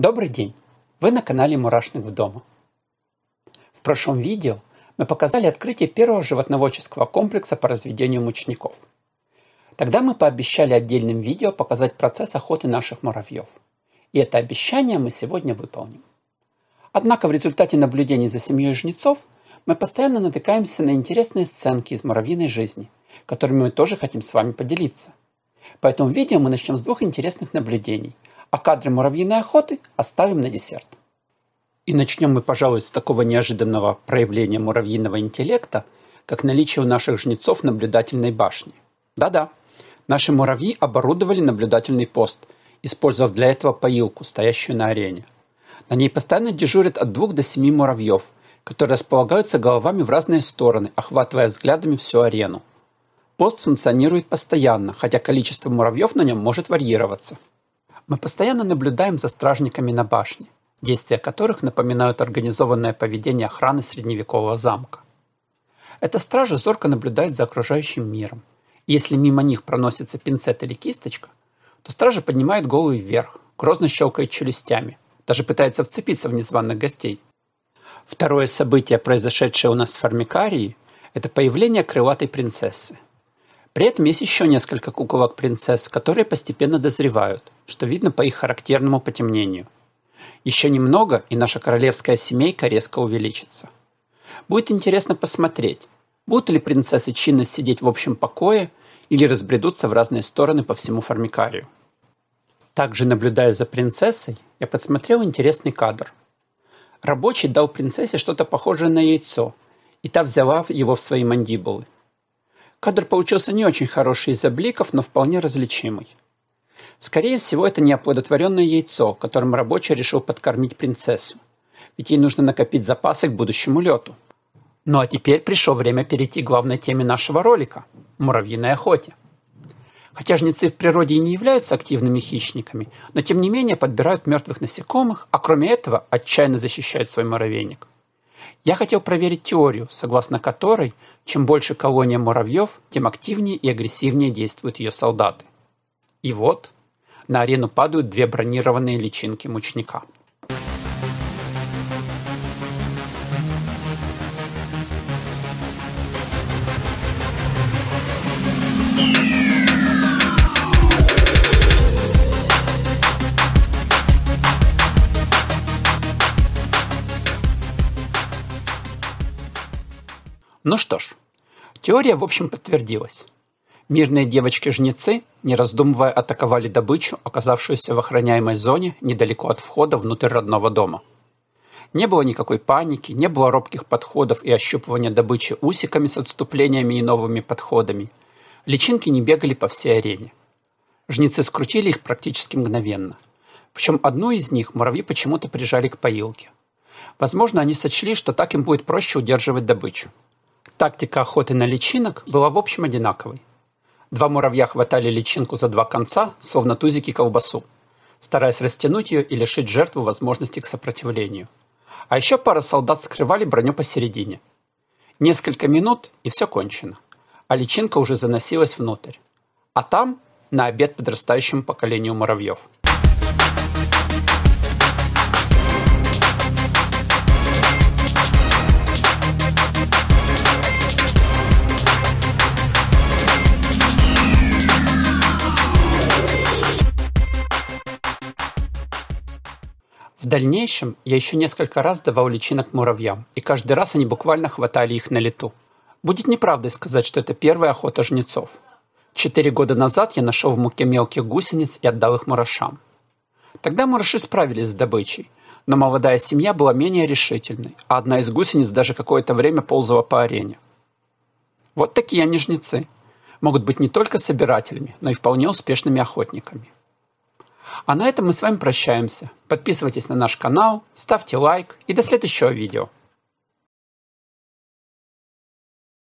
Добрый день! Вы на канале Мурашник в дома. В прошлом видео мы показали открытие первого животноводческого комплекса по разведению мучников. Тогда мы пообещали отдельным видео показать процесс охоты наших муравьев. И это обещание мы сегодня выполним. Однако в результате наблюдений за семьей жнецов мы постоянно натыкаемся на интересные сценки из муравьиной жизни, которыми мы тоже хотим с вами поделиться. Поэтому видео мы начнем с двух интересных наблюдений – а кадры муравьиной охоты оставим на десерт. И начнем мы, пожалуй, с такого неожиданного проявления муравьиного интеллекта, как наличие у наших жнецов наблюдательной башни. Да-да, наши муравьи оборудовали наблюдательный пост, использовав для этого поилку, стоящую на арене. На ней постоянно дежурят от двух до семи муравьев, которые располагаются головами в разные стороны, охватывая взглядами всю арену. Пост функционирует постоянно, хотя количество муравьев на нем может варьироваться – мы постоянно наблюдаем за стражниками на башне, действия которых напоминают организованное поведение охраны средневекового замка. Эта стража зорко наблюдает за окружающим миром. если мимо них проносится пинцет или кисточка, то стража поднимает голову вверх, грозно щелкает челюстями, даже пытается вцепиться в незваных гостей. Второе событие, произошедшее у нас в Формикарии, это появление крылатой принцессы – при этом есть еще несколько куколок принцесс, которые постепенно дозревают, что видно по их характерному потемнению. Еще немного, и наша королевская семейка резко увеличится. Будет интересно посмотреть, будут ли принцессы чинно сидеть в общем покое или разбредутся в разные стороны по всему формикарию. Также, наблюдая за принцессой, я подсмотрел интересный кадр. Рабочий дал принцессе что-то похожее на яйцо, и та взяла его в свои мандибулы. Кадр получился не очень хороший из-за бликов, но вполне различимый. Скорее всего, это неоплодотворенное яйцо, которым рабочий решил подкормить принцессу. Ведь ей нужно накопить запасы к будущему лету. Ну а теперь пришло время перейти к главной теме нашего ролика – муравьиной охоте. Хотя жнецы в природе и не являются активными хищниками, но тем не менее подбирают мертвых насекомых, а кроме этого отчаянно защищают свой муравейник. Я хотел проверить теорию, согласно которой, чем больше колония муравьев, тем активнее и агрессивнее действуют ее солдаты. И вот, на арену падают две бронированные личинки мучника – Ну что ж, теория, в общем, подтвердилась. Мирные девочки-жнецы, не раздумывая, атаковали добычу, оказавшуюся в охраняемой зоне недалеко от входа внутрь родного дома. Не было никакой паники, не было робких подходов и ощупывания добычи усиками с отступлениями и новыми подходами. Личинки не бегали по всей арене. Жнецы скрутили их практически мгновенно. Причем одну из них муравьи почему-то прижали к поилке. Возможно, они сочли, что так им будет проще удерживать добычу. Тактика охоты на личинок была в общем одинаковой. Два муравья хватали личинку за два конца, словно тузики колбасу, стараясь растянуть ее и лишить жертву возможности к сопротивлению. А еще пара солдат скрывали броню посередине. Несколько минут, и все кончено. А личинка уже заносилась внутрь. А там – на обед подрастающему поколению муравьев – дальнейшем я еще несколько раз давал личинок муравьям, и каждый раз они буквально хватали их на лету. Будет неправдой сказать, что это первая охота жнецов. Четыре года назад я нашел в муке мелких гусениц и отдал их мурашам. Тогда мураши справились с добычей, но молодая семья была менее решительной, а одна из гусениц даже какое-то время ползала по арене. Вот такие они жнецы. Могут быть не только собирателями, но и вполне успешными охотниками. А на этом мы с вами прощаемся. Подписывайтесь на наш канал, ставьте лайк и до следующего видео.